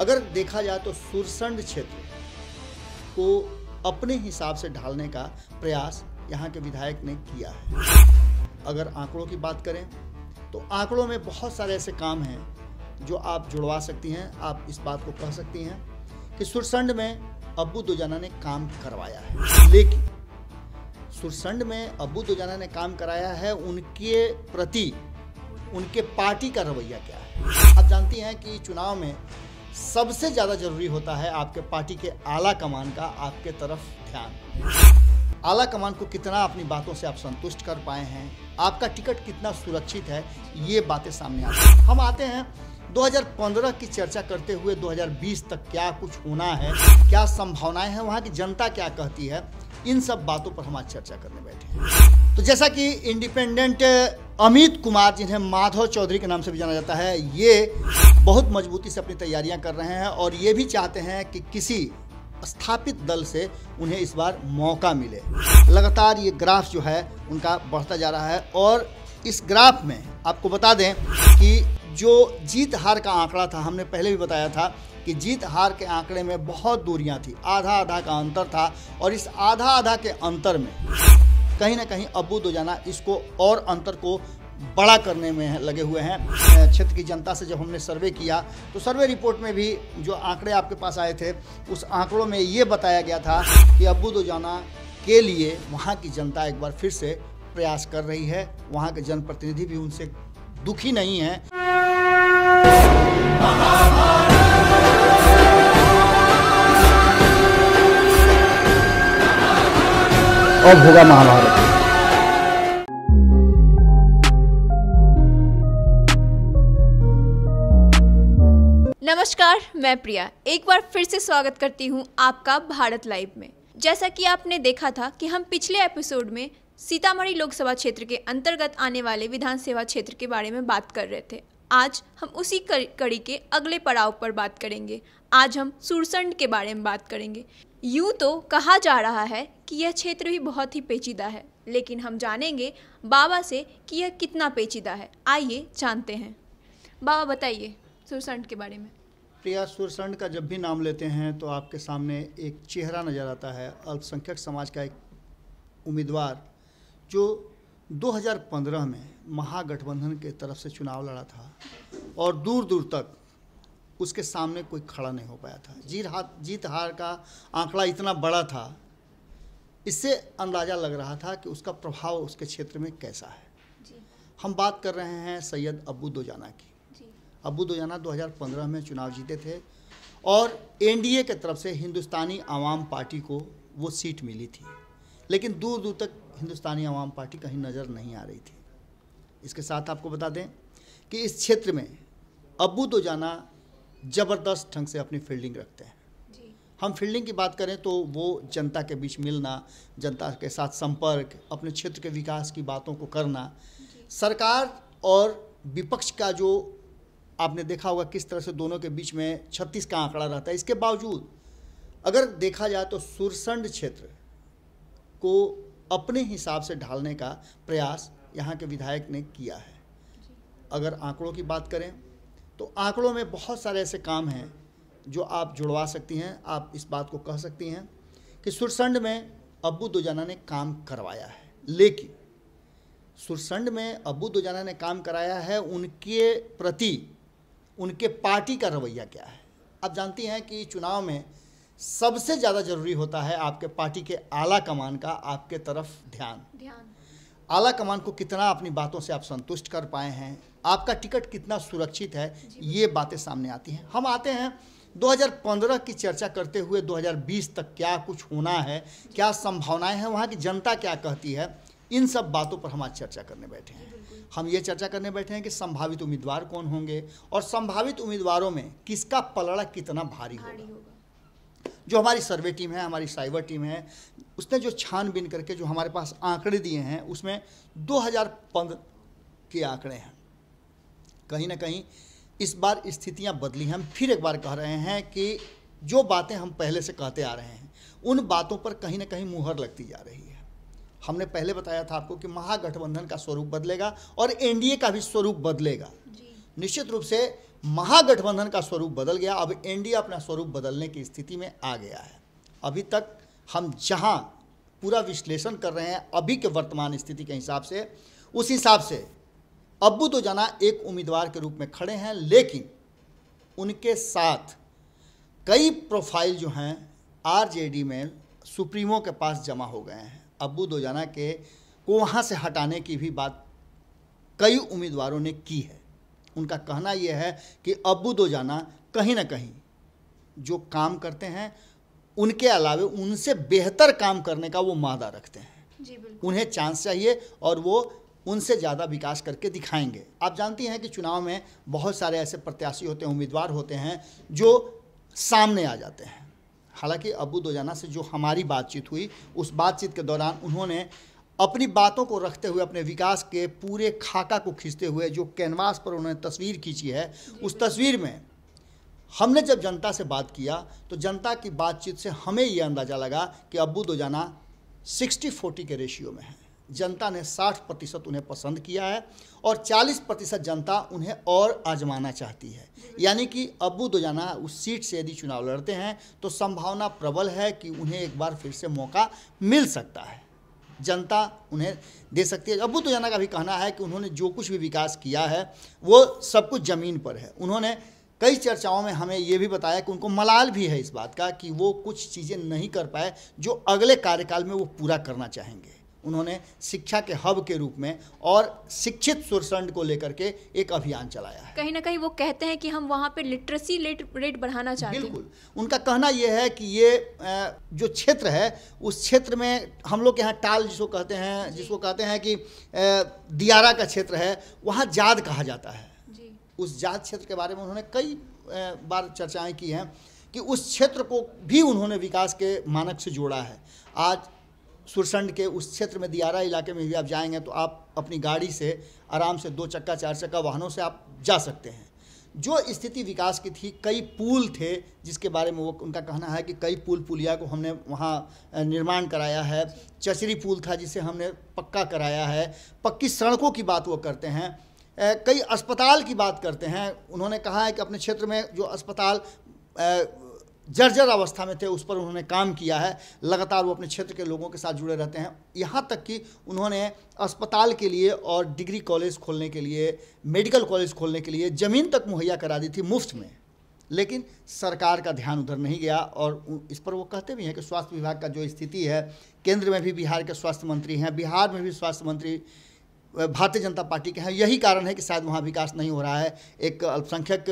अगर देखा जाए तो सुरसंड क्षेत्र को अपने हिसाब से ढालने का प्रयास यहाँ के विधायक ने किया है अगर आंकड़ों की बात करें तो आंकड़ों में बहुत सारे ऐसे काम हैं जो आप जुड़वा सकती हैं आप इस बात को कह सकती हैं कि सुरसंड में अबू दुजाना ने काम करवाया है लेकिन सुरसंड में अबू दुजाना ने काम कराया है उनके प्रति उनके पार्टी का रवैया क्या है आप जानती हैं कि चुनाव में सबसे ज़्यादा जरूरी होता है आपके पार्टी के आला कमान का आपके तरफ ध्यान आला कमान को कितना अपनी बातों से आप संतुष्ट कर पाए हैं आपका टिकट कितना सुरक्षित है ये बातें सामने आती हैं हम आते हैं 2015 की चर्चा करते हुए 2020 तक क्या कुछ होना है क्या संभावनाएं हैं वहाँ की जनता क्या कहती है इन सब बातों पर हम आज चर्चा करने बैठे तो जैसा कि इंडिपेंडेंट अमित कुमार जिन्हें माधव चौधरी के नाम से भी जाना जाता है ये बहुत मजबूती से अपनी तैयारियां कर रहे हैं और ये भी चाहते हैं कि किसी स्थापित दल से उन्हें इस बार मौका मिले लगातार ये ग्राफ जो है उनका बढ़ता जा रहा है और इस ग्राफ में आपको बता दें कि जो जीत हार का आंकड़ा था हमने पहले भी बताया था कि जीत हार के आंकड़े में बहुत दूरियां थी आधा आधा का अंतर था और इस आधा आधा के अंतर में कहीं ना कहीं अबू जाना इसको और अंतर को बड़ा करने में लगे हुए हैं क्षेत्र की जनता से जब हमने सर्वे किया तो सर्वे रिपोर्ट में भी जो आंकड़े आपके पास आए थे उस आंकड़ों में ये बताया गया था कि अबू उजाना के लिए वहाँ की जनता एक बार फिर से प्रयास कर रही है वहाँ के जनप्रतिनिधि भी उनसे दुखी नहीं हैं अब होगा महाभारत नमस्कार मैं प्रिया एक बार फिर से स्वागत करती हूँ आपका भारत लाइव में जैसा कि आपने देखा था कि हम पिछले एपिसोड में सीतामढ़ी लोकसभा क्षेत्र के अंतर्गत आने वाले विधानसभा क्षेत्र के बारे में बात कर रहे थे आज हम उसी कड़ी के अगले पड़ाव पर बात करेंगे आज हम सुरसंड के बारे में बात करेंगे यूँ तो कहा जा रहा है कि यह क्षेत्र भी बहुत ही पेचीदा है लेकिन हम जानेंगे बाबा से कि यह कितना पेचीदा है आइए जानते हैं बाबा बताइए सुरसंड के बारे में प्रिया सुरसंड का जब भी नाम लेते हैं तो आपके सामने एक चेहरा नज़र आता है अल्पसंख्यक समाज का एक उम्मीदवार जो 2015 में महागठबंधन के तरफ से चुनाव लड़ा था और दूर दूर तक उसके सामने कोई खड़ा नहीं हो पाया था जीत हार जीत हार का आंकड़ा इतना बड़ा था इससे अंदाज़ा लग रहा था कि उसका प्रभाव उसके क्षेत्र में कैसा है हम बात कर रहे हैं सैयद अबू दोजाना की अबू दोजाना 2015 में चुनाव जीते थे और एनडीए के तरफ से हिंदुस्तानी आवाम पार्टी को वो सीट मिली थी लेकिन दूर दूर तक हिंदुस्तानी आवाम पार्टी कहीं नज़र नहीं आ रही थी इसके साथ आपको बता दें कि इस क्षेत्र में अबू तो जाना ज़बरदस्त ढंग से अपनी फील्डिंग रखते हैं हम फील्डिंग की बात करें तो वो जनता के बीच मिलना जनता के साथ संपर्क अपने क्षेत्र के विकास की बातों को करना सरकार और विपक्ष का जो आपने देखा होगा किस तरह से दोनों के बीच में छत्तीस का आंकड़ा रहता है इसके बावजूद अगर देखा जाए तो सुरसंड क्षेत्र को अपने हिसाब से ढालने का प्रयास यहाँ के विधायक ने किया है अगर आंकड़ों की बात करें तो आंकड़ों में बहुत सारे ऐसे काम हैं जो आप जुड़वा सकती हैं आप इस बात को कह सकती हैं कि सुरसंड में अबू दुजाना ने काम करवाया है लेकिन सुरसंड में अबू दुजाना ने काम कराया है उनके प्रति उनके पार्टी का रवैया क्या है आप जानती हैं कि चुनाव में सबसे ज़्यादा जरूरी होता है आपके पार्टी के आला कमान का आपके तरफ ध्यान ध्यान आला कमान को कितना अपनी बातों से आप संतुष्ट कर पाए हैं आपका टिकट कितना सुरक्षित है ये बातें सामने आती हैं हम आते हैं 2015 की चर्चा करते हुए 2020 तक क्या कुछ होना है क्या संभावनाएं हैं वहाँ की जनता क्या कहती है इन सब बातों पर हम आज चर्चा करने बैठे हैं हम ये चर्चा करने बैठे हैं कि संभावित उम्मीदवार कौन होंगे और संभावित उम्मीदवारों में किसका पलड़ा कितना भारी होगा जो हमारी सर्वे टीम है हमारी साइबर टीम है उसने जो छानबीन करके जो हमारे पास आंकड़े दिए हैं उसमें दो हज़ार के आंकड़े हैं कहीं ना कहीं इस बार स्थितियां बदली हम फिर एक बार कह रहे हैं कि जो बातें हम पहले से कहते आ रहे हैं उन बातों पर कहीं ना कहीं मुहर लगती जा रही है हमने पहले बताया था आपको कि महागठबंधन का स्वरूप बदलेगा और एनडीए का भी स्वरूप बदलेगा निश्चित रूप से महागठबंधन का स्वरूप बदल गया अब एनडीए अपना स्वरूप बदलने की स्थिति में आ गया है अभी तक हम जहाँ पूरा विश्लेषण कर रहे हैं अभी के वर्तमान स्थिति के हिसाब से उस हिसाब से अब्बू तो जाना एक उम्मीदवार के रूप में खड़े हैं लेकिन उनके साथ कई प्रोफाइल जो हैं आरजेडी में सुप्रीमो के पास जमा हो गए हैं अब्बू दोजाना तो के को वहाँ से हटाने की भी बात कई उम्मीदवारों ने की है उनका कहना यह है कि अबू दो जाना कहीं ना कहीं जो काम करते हैं उनके अलावे उनसे बेहतर काम करने का वो मादा रखते हैं उन्हें चांस चाहिए और वो उनसे ज़्यादा विकास करके दिखाएंगे आप जानती हैं कि चुनाव में बहुत सारे ऐसे प्रत्याशी होते हैं उम्मीदवार होते हैं जो सामने आ जाते हैं हालांकि अबू दोजाना से जो हमारी बातचीत हुई उस बातचीत के दौरान उन्होंने अपनी बातों को रखते हुए अपने विकास के पूरे खाका को खींचते हुए जो कैनवास पर उन्होंने तस्वीर खींची है उस तस्वीर में हमने जब जनता से बात किया तो जनता की बातचीत से हमें ये अंदाज़ा लगा कि अब्बू दोजाना सिक्सटी फोर्टी के रेशियो में है जनता ने 60 प्रतिशत उन्हें पसंद किया है और 40 प्रतिशत जनता उन्हें और आजमाना चाहती है यानी कि अबू दोजाना उस सीट से यदि चुनाव लड़ते हैं तो संभावना प्रबल है कि उन्हें एक बार फिर से मौका मिल सकता है जनता उन्हें दे सकती है अबू तो जाना का भी कहना है कि उन्होंने जो कुछ भी विकास किया है वो सब कुछ ज़मीन पर है उन्होंने कई चर्चाओं में हमें ये भी बताया कि उनको मलाल भी है इस बात का कि वो कुछ चीज़ें नहीं कर पाए जो अगले कार्यकाल में वो पूरा करना चाहेंगे उन्होंने शिक्षा के हब के रूप में और शिक्षित सुरसंड को लेकर के एक अभियान चलाया है कहीं ना कहीं वो कहते हैं कि हम वहाँ पे लिटरेसी रेट रेट बढ़ाना चाहते हैं बिल्कुल उनका कहना यह है कि ये जो क्षेत्र है उस क्षेत्र में हम लोग यहाँ टाल जिसको कहते हैं जिसको कहते हैं कि दियारा का क्षेत्र है वहाँ जाद कहा जाता है उस जात क्षेत्र के बारे में उन्होंने कई बार चर्चाएं की हैं कि उस क्षेत्र को भी उन्होंने विकास के मानक से जोड़ा है आज सुरसंड के उस क्षेत्र में दियारा इलाके में भी आप जाएंगे तो आप अपनी गाड़ी से आराम से दो चक्का चार चक्का वाहनों से आप जा सकते हैं जो स्थिति विकास की थी कई पुल थे जिसके बारे में वो उनका कहना है कि कई पुल पुलिया को हमने वहाँ निर्माण कराया है चचरी पुल था जिसे हमने पक्का कराया है पक्की सड़कों की बात वो करते हैं कई अस्पताल की बात करते हैं उन्होंने कहा है कि अपने क्षेत्र में जो अस्पताल जर्जर अवस्था में थे उस पर उन्होंने काम किया है लगातार वो अपने क्षेत्र के लोगों के साथ जुड़े रहते हैं यहाँ तक कि उन्होंने अस्पताल के लिए और डिग्री कॉलेज खोलने के लिए मेडिकल कॉलेज खोलने के लिए ज़मीन तक मुहैया करा दी थी मुफ्त में लेकिन सरकार का ध्यान उधर नहीं गया और इस पर वो कहते भी हैं कि स्वास्थ्य विभाग का जो स्थिति है केंद्र में भी बिहार के स्वास्थ्य मंत्री हैं बिहार में भी स्वास्थ्य मंत्री भारतीय जनता पार्टी के हैं यही कारण है कि शायद वहाँ विकास नहीं हो रहा है एक अल्पसंख्यक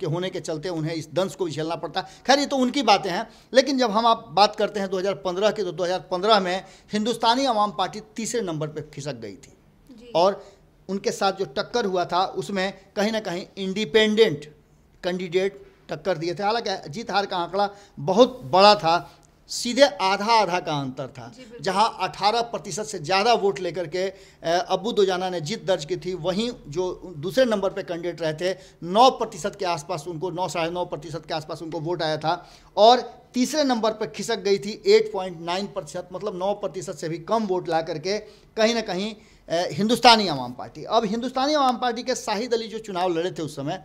के होने के चलते उन्हें इस दंश को झेलना पड़ता है खैर ये तो उनकी बातें हैं लेकिन जब हम आप बात करते हैं 2015 की तो 2015 में हिंदुस्तानी आवाम पार्टी तीसरे नंबर पर खिसक गई थी और उनके साथ जो टक्कर हुआ था उसमें कहीं ना कहीं इंडिपेंडेंट कैंडिडेट टक्कर दिए थे हालांकि जीत हार का आंकड़ा बहुत बड़ा था सीधे आधा आधा का अंतर था जहां 18 प्रतिशत से ज़्यादा वोट लेकर के अबू दोजाना ने जीत दर्ज की थी वहीं जो दूसरे नंबर पे कैंडिडेट रहे थे 9 प्रतिशत के आसपास उनको नौ साढ़े नौ प्रतिशत के आसपास उनको वोट आया था और तीसरे नंबर पर खिसक गई थी 8.9 प्रतिशत मतलब 9 प्रतिशत से भी कम वोट ला करके कहीं ना कहीं हिंदुस्तानी आवाम पार्टी अब हिंदुस्तानी आवाम पार्टी के शाहिद अली जो चुनाव लड़े थे उस समय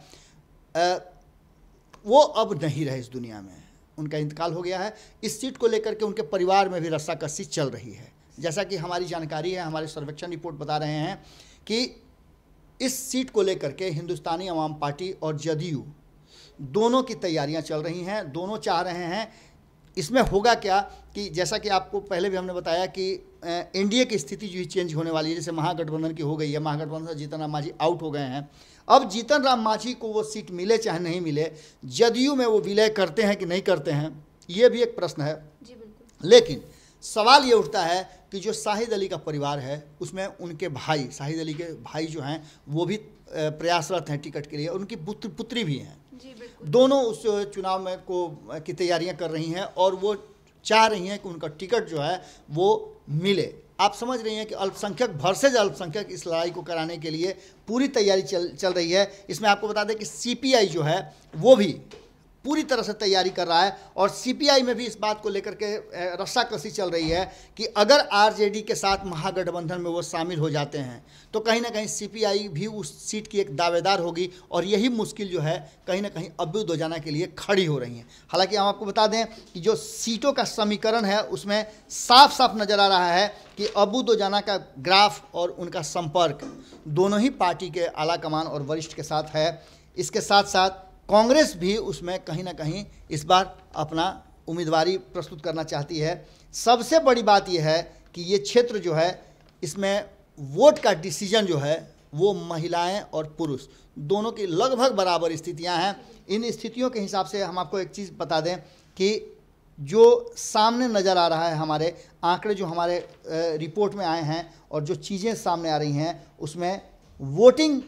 वो अब नहीं रहे इस दुनिया में उनका इंतकाल हो गया है इस सीट को लेकर के उनके परिवार में भी रस्साकसी चल रही है जैसा कि हमारी जानकारी है हमारे सर्वेक्षण रिपोर्ट बता रहे हैं कि इस सीट को लेकर के हिंदुस्तानी अवाम पार्टी और जदयू दोनों की तैयारियां चल रही हैं दोनों चाह रहे हैं इसमें होगा क्या कि जैसा कि आपको पहले भी हमने बताया कि एनडीए की स्थिति जो चेंज होने वाली है जैसे महागठबंधन की हो गई है महागठबंधन से जीतन राम मांझी आउट हो गए हैं अब जीतन राम मांझी को वो सीट मिले चाहे नहीं मिले जदयू में वो विलय करते हैं कि नहीं करते हैं ये भी एक प्रश्न है जी लेकिन सवाल ये उठता है कि जो शाहिद अली का परिवार है उसमें उनके भाई शाहिद अली के भाई जो हैं वो भी प्रयासरत हैं टिकट के लिए उनकी पुत्र पुत्री भी हैं दोनों उस चुनाव में को की तैयारियां कर रही हैं और वो चाह रही हैं कि उनका टिकट जो है वो मिले आप समझ रही हैं कि अल्पसंख्यक वर्सेज अल्पसंख्यक इस लड़ाई को कराने के लिए पूरी तैयारी चल चल रही है इसमें आपको बता दें कि सीपीआई जो है वो भी पूरी तरह से तैयारी कर रहा है और सीपीआई में भी इस बात को लेकर के रस्साकसी चल रही है कि अगर आरजेडी के साथ महागठबंधन में वो शामिल हो जाते हैं तो कहीं ना कहीं सीपीआई भी उस सीट की एक दावेदार होगी और यही मुश्किल जो है कहीं ना कहीं हो जाने के लिए खड़ी हो रही हैं हालांकि हम आपको बता दें कि जो सीटों का समीकरण है उसमें साफ साफ नज़र आ रहा है कि अबू दोजाना का ग्राफ और उनका संपर्क दोनों ही पार्टी के आला कमान और वरिष्ठ के साथ है इसके साथ साथ कांग्रेस भी उसमें कहीं ना कहीं इस बार अपना उम्मीदवारी प्रस्तुत करना चाहती है सबसे बड़ी बात यह है कि ये क्षेत्र जो है इसमें वोट का डिसीजन जो है वो महिलाएं और पुरुष दोनों की लगभग बराबर स्थितियां हैं इन स्थितियों के हिसाब से हम आपको एक चीज़ बता दें कि जो सामने नज़र आ रहा है हमारे आंकड़े जो हमारे रिपोर्ट में आए हैं और जो चीज़ें सामने आ रही हैं उसमें वोटिंग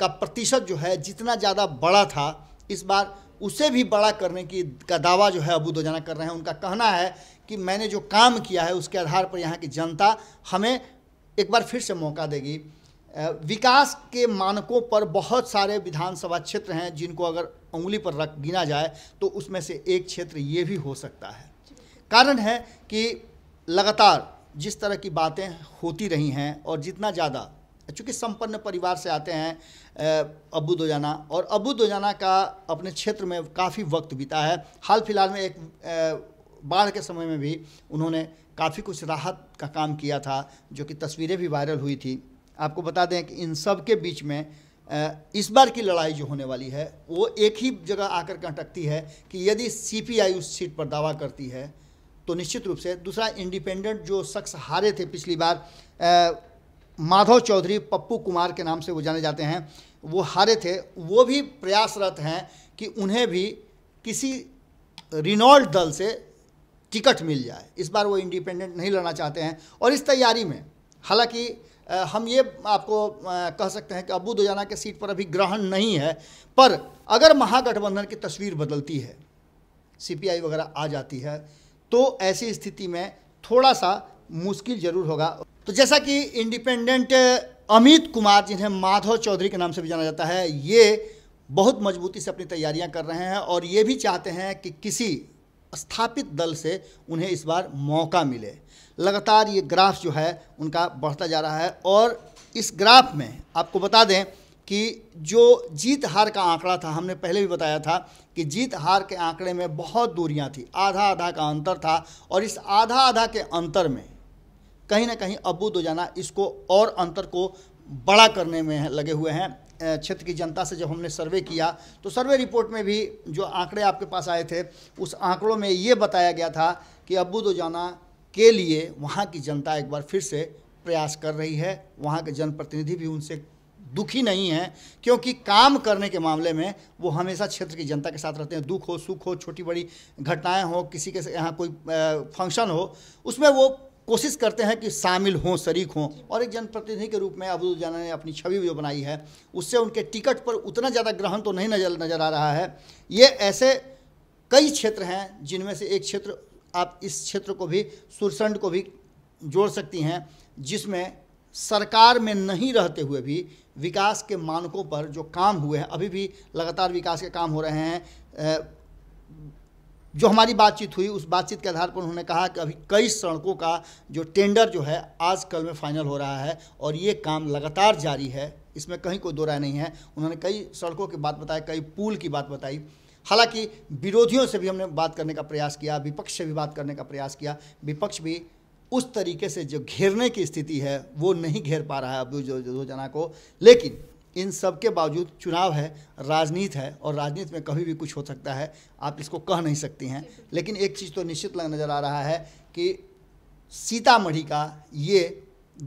का प्रतिशत जो है जितना ज़्यादा बड़ा था इस बार उसे भी बड़ा करने की का दावा जो है अबू दोजाना कर रहे हैं उनका कहना है कि मैंने जो काम किया है उसके आधार पर यहाँ की जनता हमें एक बार फिर से मौका देगी विकास के मानकों पर बहुत सारे विधानसभा क्षेत्र हैं जिनको अगर उंगली पर रख गिना जाए तो उसमें से एक क्षेत्र ये भी हो सकता है कारण है कि लगातार जिस तरह की बातें होती रही हैं और जितना ज़्यादा चूँकि संपन्न परिवार से आते हैं अबू दोजाना और अबू दोजाना का अपने क्षेत्र में काफ़ी वक्त बीता है हाल फिलहाल में एक बाढ़ के समय में भी उन्होंने काफ़ी कुछ राहत का काम किया था जो कि तस्वीरें भी वायरल हुई थी आपको बता दें कि इन सब के बीच में इस बार की लड़ाई जो होने वाली है वो एक ही जगह आकर के अटकती है कि यदि सीपीआई उस सीट पर दावा करती है तो निश्चित रूप से दूसरा इंडिपेंडेंट जो शख्स हारे थे पिछली बार माधव चौधरी पप्पू कुमार के नाम से वो जाने जाते हैं वो हारे थे वो भी प्रयासरत हैं कि उन्हें भी किसी रिनॉल्ड दल से टिकट मिल जाए इस बार वो इंडिपेंडेंट नहीं लड़ना चाहते हैं और इस तैयारी में हालांकि हम ये आपको कह सकते हैं कि अबू दोजाना के सीट पर अभी ग्रहण नहीं है पर अगर महागठबंधन की तस्वीर बदलती है सीपीआई वगैरह आ जाती है तो ऐसी स्थिति में थोड़ा सा मुश्किल जरूर होगा तो जैसा कि इंडिपेंडेंट अमित कुमार जिन्हें माधव चौधरी के नाम से भी जाना जाता है ये बहुत मजबूती से अपनी तैयारियां कर रहे हैं और ये भी चाहते हैं कि किसी स्थापित दल से उन्हें इस बार मौका मिले लगातार ये ग्राफ जो है उनका बढ़ता जा रहा है और इस ग्राफ में आपको बता दें कि जो जीत हार का आंकड़ा था हमने पहले भी बताया था कि जीत हार के आंकड़े में बहुत दूरियां थी आधा आधा का अंतर था और इस आधा आधा के अंतर में कहीं ना कहीं अबू जाना इसको और अंतर को बड़ा करने में लगे हुए हैं क्षेत्र की जनता से जब हमने सर्वे किया तो सर्वे रिपोर्ट में भी जो आंकड़े आपके पास आए थे उस आंकड़ों में ये बताया गया था कि अबू जाना के लिए वहाँ की जनता एक बार फिर से प्रयास कर रही है वहाँ के जनप्रतिनिधि भी उनसे दुखी नहीं है क्योंकि काम करने के मामले में वो हमेशा क्षेत्र की जनता के साथ रहते हैं दुख हो सुख हो छोटी बड़ी घटनाएं हो किसी के यहाँ कोई फंक्शन हो उसमें वो कोशिश करते हैं कि शामिल हों शरीक हों और एक जनप्रतिनिधि के रूप में जाना ने अपनी छवि जो बनाई है उससे उनके टिकट पर उतना ज़्यादा ग्रहण तो नहीं नजर नज़र आ रहा है ये ऐसे कई क्षेत्र हैं जिनमें से एक क्षेत्र आप इस क्षेत्र को भी सुरसंड को भी जोड़ सकती हैं जिसमें सरकार में नहीं रहते हुए भी विकास के मानकों पर जो काम हुए हैं अभी भी लगातार विकास के काम हो रहे हैं जो हमारी बातचीत हुई उस बातचीत के आधार पर उन्होंने कहा कि अभी कई सड़कों का जो टेंडर जो है आजकल में फाइनल हो रहा है और ये काम लगातार जारी है इसमें कहीं कोई दो राय नहीं है उन्होंने कई सड़कों की बात बताई कई पुल की बात बताई हालांकि विरोधियों से भी हमने बात करने का प्रयास किया विपक्ष से भी बात करने का प्रयास किया विपक्ष भी उस तरीके से जो घेरने की स्थिति है वो नहीं घेर पा रहा है अब योजना को लेकिन इन सब के बावजूद चुनाव है राजनीति है और राजनीति में कभी भी कुछ हो सकता है आप इसको कह नहीं सकती हैं लेकिन एक चीज़ तो निश्चित लग नज़र आ रहा है कि सीतामढ़ी का ये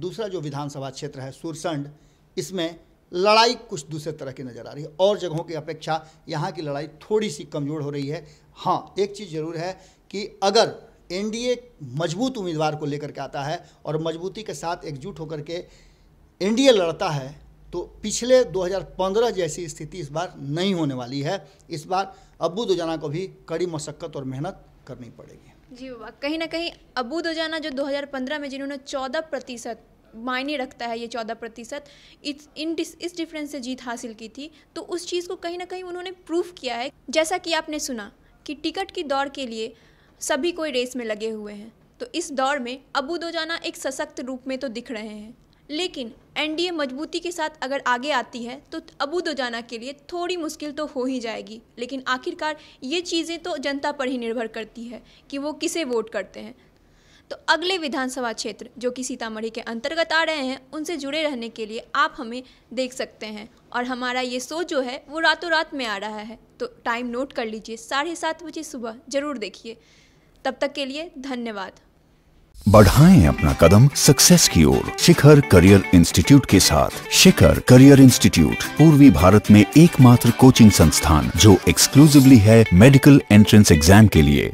दूसरा जो विधानसभा क्षेत्र है सुरसंड इसमें लड़ाई कुछ दूसरे तरह की नज़र आ रही है और जगहों की अपेक्षा यहाँ की लड़ाई थोड़ी सी कमज़ोर हो रही है हाँ एक चीज़ ज़रूर है कि अगर एनडीए मजबूत उम्मीदवार को लेकर के आता है और मजबूती के साथ एकजुट होकर के एनडीए लड़ता है तो पिछले 2015 जैसी स्थिति इस बार नहीं होने वाली है इस बार अबू दुजाना को भी कड़ी मशक्क़त और मेहनत करनी पड़ेगी जी बाबा कहीं ना कहीं अबू दुजाना जो 2015 में जिन्होंने 14 प्रतिशत मायने रखता है ये चौदह प्रतिशत इस इन इस डिफरेंस से जीत हासिल की थी तो उस चीज़ को कहीं ना कहीं उन्होंने प्रूफ किया है जैसा कि आपने सुना कि टिकट की दौड़ के लिए सभी कोई रेस में लगे हुए हैं तो इस दौड़ में अबू दोजाना एक सशक्त रूप में तो दिख रहे हैं लेकिन एनडीए मजबूती के साथ अगर आगे आती है तो अबू दोजाना के लिए थोड़ी मुश्किल तो हो ही जाएगी लेकिन आखिरकार ये चीज़ें तो जनता पर ही निर्भर करती है कि वो किसे वोट करते हैं तो अगले विधानसभा क्षेत्र जो कि सीतामढ़ी के अंतर्गत आ रहे हैं उनसे जुड़े रहने के लिए आप हमें देख सकते हैं और हमारा ये शो जो है वो रातों रात में आ रहा है तो टाइम नोट कर लीजिए साढ़े सात बजे सुबह जरूर देखिए तब तक के लिए धन्यवाद बढ़ाएं अपना कदम सक्सेस की ओर शिखर करियर इंस्टीट्यूट के साथ शिखर करियर इंस्टीट्यूट पूर्वी भारत में एकमात्र कोचिंग संस्थान जो एक्सक्लूसिवली है मेडिकल एंट्रेंस एग्जाम के लिए